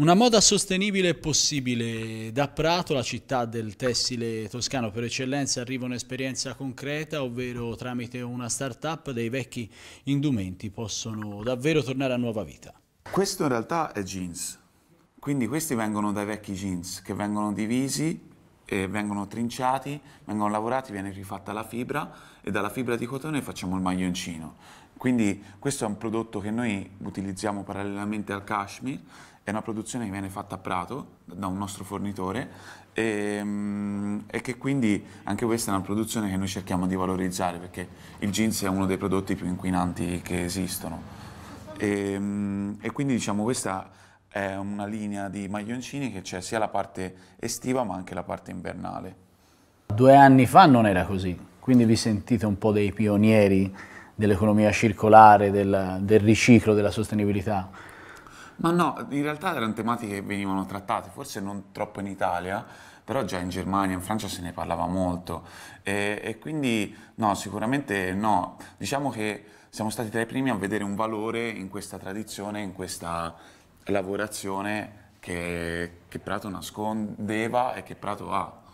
Una moda sostenibile è possibile. Da Prato, la città del tessile toscano per eccellenza, arriva un'esperienza concreta, ovvero tramite una start-up dei vecchi indumenti possono davvero tornare a nuova vita. Questo in realtà è jeans, quindi questi vengono dai vecchi jeans che vengono divisi, vengono trinciati, vengono lavorati, viene rifatta la fibra e dalla fibra di cotone facciamo il maglioncino. Quindi questo è un prodotto che noi utilizziamo parallelamente al cashmere, è una produzione che viene fatta a Prato da un nostro fornitore e, ehm, e, che quindi anche questa è una produzione che noi cerchiamo di valorizzare perché il jeans è uno dei prodotti più inquinanti che esistono. E, ehm, e quindi diciamo questa è una linea di maglioncini che c'è sia la parte estiva ma anche la parte invernale. Due anni fa non era così, quindi vi sentite un po' dei pionieri dell'economia circolare, del, del riciclo, della sostenibilità? Ma no, in realtà erano tematiche che venivano trattate, forse non troppo in Italia, però già in Germania, in Francia se ne parlava molto e, e, quindi no, sicuramente no, diciamo che siamo stati tra i primi a vedere un valore in questa tradizione, in questa lavorazione che, che Prato nascondeva e che Prato ha.